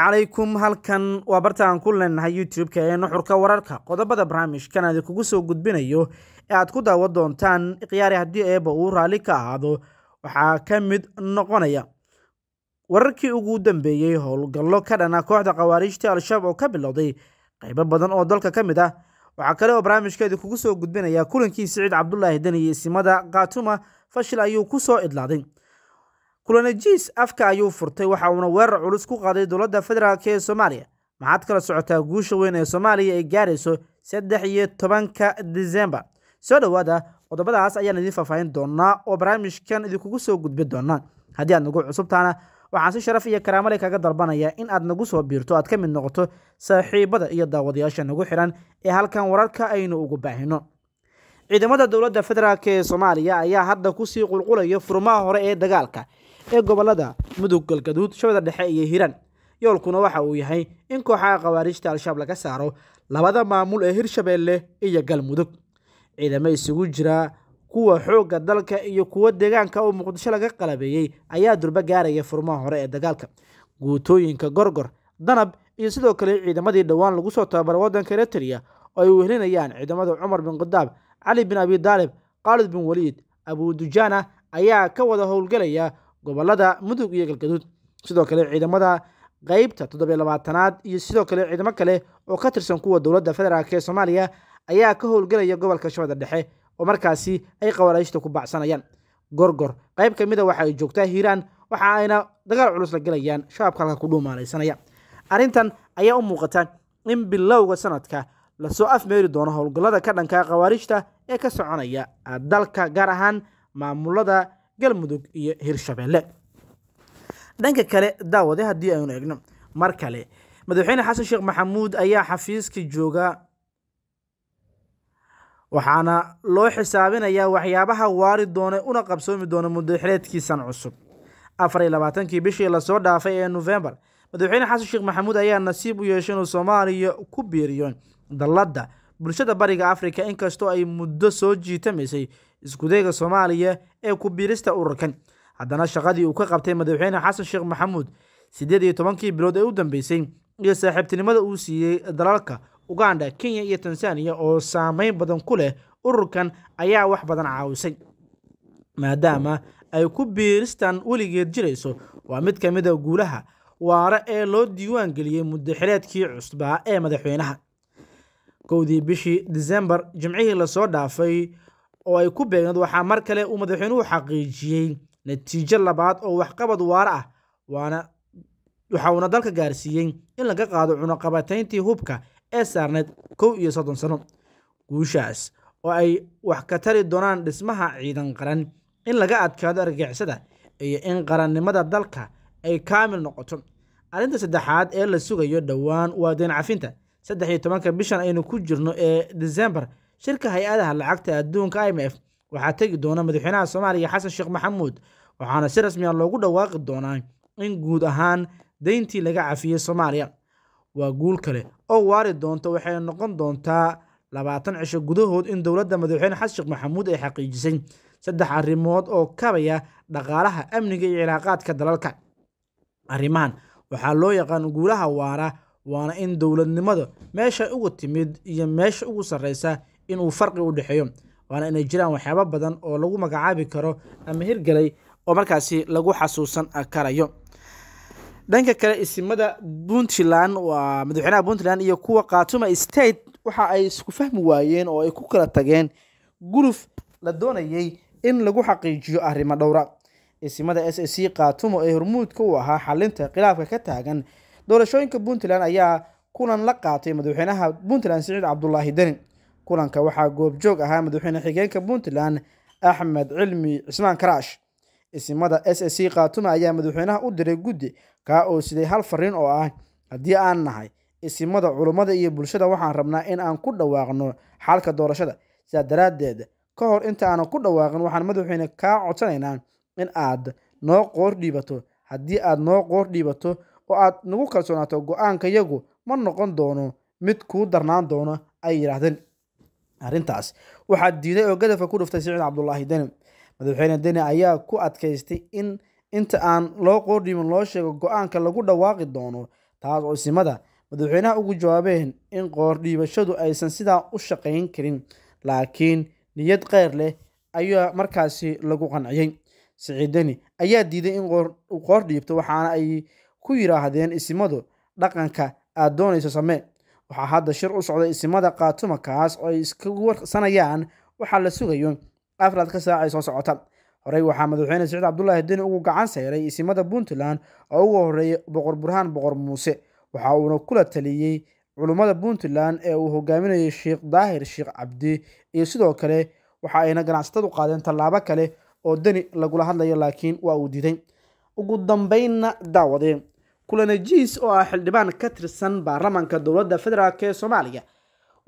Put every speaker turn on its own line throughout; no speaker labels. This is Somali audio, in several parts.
calaykum halkan waa barta aan ku leenahay youtube-ka ee nuxurka wararka qodobada barnaamijkan aadi kugu soo gudbinayo ee aad ku daawa doontaan ikhyaari haddii eeba uu raalli ka ahaado waxaa ka mid noqonaya wararkii ugu dambeeyey howlgallo ka dhana ah kooxda khawaariijta al-shabaab oo ka bilowday qaybo badan oo dalka ka mid ah waxaa kale oo barnaamijkeedi kugu soo gudbinaya kulankii siciid cabdulaahi deni iyo isimada khatuma fashil ayuu ku soo idlaaday kulanajiis afka ayuu furtay waxa uuna weerar culus ku qaaday dowladda federaalk ee soomaaliya maxaad kala socotaa guusha weyn ee soomaaliya ay gaarayso saddex iyo tobanka disembar soo dhowaada qodobadaas ayaan idiin faahfaahin doonaa oo barnaamijkan idinkugu soo gudbi doonaa haddii aad nagu cusubtaana waxaan si sharaf iyo karaamale kaga dalbanayaa in aad nagu soo biirto aad ka mid noqoto saaxiibada iyo daawadayaasha nagu xiran ee halkan wararka aynu ugu baahino ciidamada dowladda federaalk ee soomaaliya ayaa hadda kusii qulqulaya furmaha hore ee dagaalka ee gobolada mudug galgaduud shawada dhexe iyo hiiraan yoolkuna waxa uu yahay in kooxaha khawaariijta al-shabaab laga saaro labada maamul ee hirshabeelle iyo galmudug ciidamo isugu jira kuwa xoogga dalka iyo kuwa deegaanka oo muqdisho laga qalabeeyey ayaa durba gaaraya furmaha hore ee dagaalka guutooyinka gorgor danab iyo sidoo kale ciidamadii dhowaan lagu soo tababaray waddanka eritrea oo ay wehelinayaan ciidamada cumar bin qudaab cali bin abi daalib khaalid bin waliid abudujana ayaa ka wada howlgelaya gobollada mudug iyo galgaduud sidoo kale ciidamada qaybta toddobiy labaatanaad iyo sidoo kale ciidamo kale oo ka tirsan kuwa dowladda federaalk ee soomaaliya ayaa ka howlgelaya gobolka shabada dhexe oo markaasi ay qawaariijta ku bacsanayaan gorgor qayb ka mida ah waxa ay joogtaa hiiraan waxa ayna dagaal culus la gelayaan shabaabka halka ku dhuumaalaysanaya arrintan ayaa u muuqata in bilowga sanadka lasoo afmeeri doono howlgallada ka dhanka khawaarijta ee ka soconaya dalka gaar ahaan maamulada galmudug iyo hirshabeelle dhanka kale daawade haddii aynu eegno mar kale madaxweyne xasan sheekh maxamuud ayaa xafiiska jooga waxaana loo xisaabinayaa waxyaabaha waari doona una qabsoomi doona mudaxileedkiisan cusub afar iyo labaatankii bishii lasoo dhaafay ee nofembar madaxweyne xasan sheekh maxamuud ayaa nasiib u yeeshay inuu soomaaliya ku biiriyo dalladda bulshada bariga afrika inkastoo ay muddo soo jiitamaysay iskudeega soomaaliya ee ku biirista ururkan haddana shaqadii uu ka qabtay madaxweyne xasan sheekh maxamuud siddeed iyo tobankii bilood ee u dambeysay iyo saaxiibtinimada uu siiyey dalalka uganda kenya iyo tanzaniya oo saameyn badan ku leh ururkan ayaa wax badan caawisay maadaama ay ku biiristan weligeed jirayso waa mid ka mida ah guulaha waara ee loo diiwaan geliyey muddo muddaxileedkii cusbaa ee madaxweynaha kowdii bishii diseembar jimcihii lasoo dhaafay oo ay ku beegneed waxaa mar kale uu madaxweynuhu xaqiijiyey natiijo labaad oo waxqabad waara ah waana waxa uuna dalka gaarsiiyey in laga qaado cunaqabatayntii hubka ee saarneyd kow iyo soddon sano guushaas oo ay wax ka tari doonaan dhismaha ciidan qaran in laga adkaado argagixisada iyo in qarannimada dalka ay kaamil noqoto arrinta saddexaad ee la sugayo dhowaan waa deen cafinta saddex iyo tobanka bishan aynu ku jirno ee decembar shirka hay-adaha lacagta adduunka i m f waxaa tegi doona madaxweynaha soomaaliya xasan sheekh maxamuud waxaana si rasmiya ah loogu dhawaaqi doonaa in guud ahaan deyntii laga cafiyey soomaaliya waa guul kale oo waari doonta waxay noqon doontaa labaatan cisho gudahood in dowladda madaxweyne xasan sheekh maxamuud ay xaqiijisay saddex arrimood oo kabaya dhaqaalaha amniga iyo cilaaqaadka dalalka arrimahan waxaa loo yaqaan guulaha waara waana in dowladnimada meesha uga timid iyo meesha ugu sarraysa inuu farqi u dhexeeyo waana inay jiraan waxyaabo badan oo lagu magacaabi karo ama hirgelay oo markaasi lagu xasuusan karayo dhanka kale isimada puntland waa madaxweynaha puntland iyo kuwa khatuma state waxa ay isku fahmi waayeen oo ay ku kala tageen guluf la doonayey in lagu xaqiijiyo arrimo dhowra isimada s a c khatumo ee hormuudka u ahaa xallinta khilaafka ka taagan doorashooyinka puntland ayaa kulan la qaatay madaxweynaha puntland siciid cabdulaahi deni kulanka waxaa goobjoog ahaa madaxweyne xigeenka puntland axmed cilmi cismaan karaash isimada s s c khaatume ayaa madaxweynaha u diray guddi kaa oo siday hal fariin oo ah haddii aan nahay isimada culummada iyo bulshada waxaan rabnaa in aan ku dhawaaqno xalka doorashada sidaa daraaddeed ka hor inta aanan ku dhawaaqin waxaan madaxweyne kaa codsanaynaa in aad noo qoor dhiibato haddii aad noo qoor dhiibato oo aad nagu kalsoonaato go-aanka yagu ma noqon doono mid kuu darnaan doono ay yidhaahdeen arrintaas waxaa diiday oo gadafka ku dhuftay siciid cabdulaahi deni madaxweyne deni ayaa ku adkaystay in inta aan loo qoordhimin loo sheego go-aanka lagu dhawaaqi doono taas oo simada madaxweynaha ugu jawaabeen in qoordhiibashadu aysan sidaa u shaqayn karin laakiin niyad keyr leh ayaa markaasi lagu qanciyey siciid deni ayaa diiday in uu qoordhiibto waxaana ay ku yidhaahdeen isimadu dhaqanka aad doonayso samee waxaa hadda shir u socday isimada qaatumakaas oo ay iskagu warsanayaan waxaa la sugayo afraad ka saacay soo socota horey waxaa madaxweyne siciid cabdulaahi deni ugu gacan sayray isimada puntland oo ugu horreeyey boqor burhaan boqor muuse waxa uuna kula taliyey culummada puntland ee uu hogaaminayay sheekh daahir sheekh cabdi iyo sidoo kale waxa ayna ganacsatadu qaadeen tallaabo kale oo deni lagula hadlayo laakiin waa uu diiday ugu dambaynna daawadeen kulanajis oo ah xildhibaan ka tirsan baarlamaanka dowladda federaalk ee soomaaliya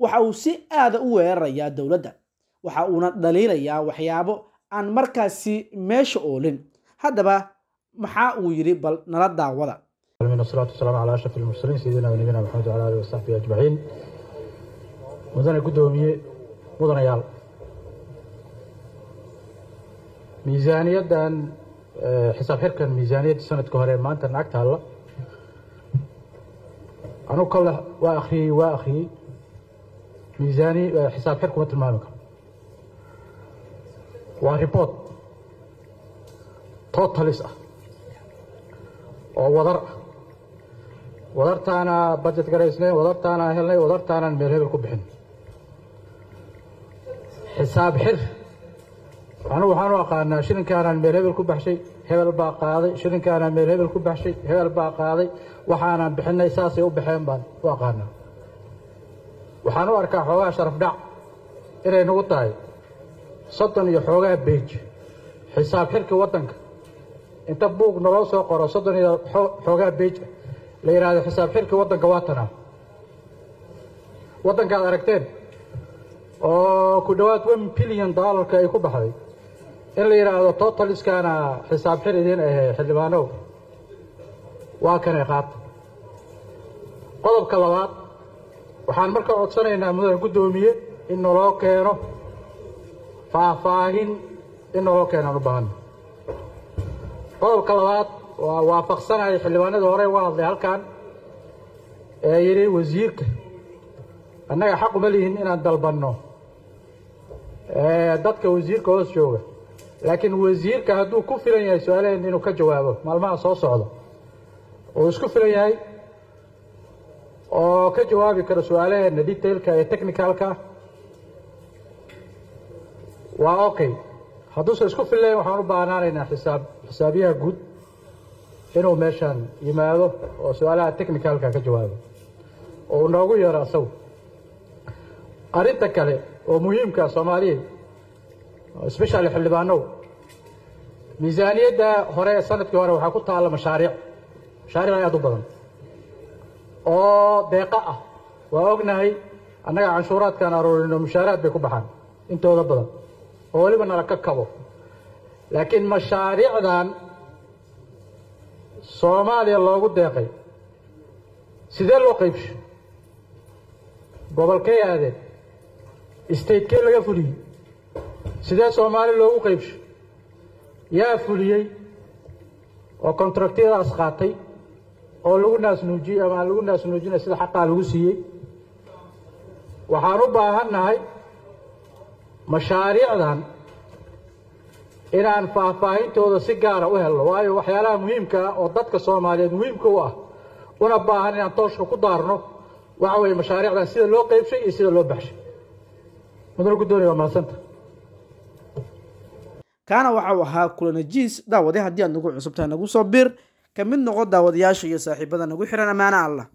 waxa uu si aada u weerarayaa dowladda waxa uuna dhaliilayaa waxyaabo aan markaasi meesha oolin haddaba maxaa uu yidhi bal nala daawada mudane guddoomiye
mudanayaal miisaaniyaddan eh, xisaab xirkan miisaaniyadda sanadka hore maanta naag anuu kale waa akhriyey waa akhriyey miisaani xisaabkar kuma wadartaana bajet wadartaana meel hebel ku bixin xisaab xir anu waxaanu aqaanaa shilinkaanaan meel hebel ku baxshay hebel baa qaaday shilinkaanaan meel hebel ku baxshay hebel baa qaaday waxaanaan bixinay saasay u baxeen baan u aqaanaa waxaan u arkaa xoogaa sharafdhac inay nagu tahay soddon iyo xoogaha beej xisaab xilka waddanka inta buug naloo soo qoro soddon iyo xoogaha beej la yidhaahdo xisaab xilka waddanka waa tanaa waddankaad aragteen oo ku dhowaad one bilyan doolarka ay ku baxday in la yidhaahdo totaliskana xisaab xil idiin ahe xildhibaanow waa kanay qaata qodobka labaad waxaan marka codsanaynaa madax guddoomiye in naloo keeno faahfaahin in naloo keenaan u baahano qodobka labaad waa waafaqsanahay xildhibaanadii hore uga hadlay halkan ee yidhi wasiirka annaga xaq uma lihin inaan dalbanno dadka wasiirka hoos jooga laakiin wasiirka hadduu ku filan yahay su-aalaheenna inuu ka jawaabo maalmaha soo socda uu isku filan yahay oo ka jawaabi karo su-aalaheenna detailka ee technicalka waa okay hadduuse isku fillayn waxaan u baahnaanaynaa xisaab xisaabyaha guud inuu meeshaan yimaado oo su-aalaha technicalka ka jawaabo oo uu noogu yeero asagu arrinta kale oo muhiimka ah soomaaliya sbeshali xildhibaanow miisaaniyadda hore sanadkii hore waxaa ku taalla mashaariic mashaariic aad u badan oo deeqa ah waa ognahay annaga canshuuraadkaan aruurino mushaaraad bay ku baxaan intooda badan oo weliba nala ka kabo laakiin mashaariicdan soomaaliya loogu deeqay sidee loo qaybsho gobolkay aadeen statekee laga fuliyey sidee soomaali loogu qaybshay yaa fuliyey oo kontraktiyadaas qaatay oo lagu naasnuujiyey ama aan lagu naasnuujinay sida xaqaa lagu siiyey waxaan u baahannahay mashaariicdan inaan faahfaahintooda si gaara u helno waayo waxyaalaha muhiimka ah oo dadka soomaaliyeed muhiimka u ah una baahan inaan tooshka ku daarno waxa weeye mashaariicdan sida loo qaybshay iyo sida loo baxshay
mudana guddoonaya waa mahadsanta kaana waxau uu ahaa kulanajiis daawade eh, haddii aad nagu cusubtahay nagu soo bir ka mid noqo daawadayaasha iyo saaxiibada nagu xiran ammaano allah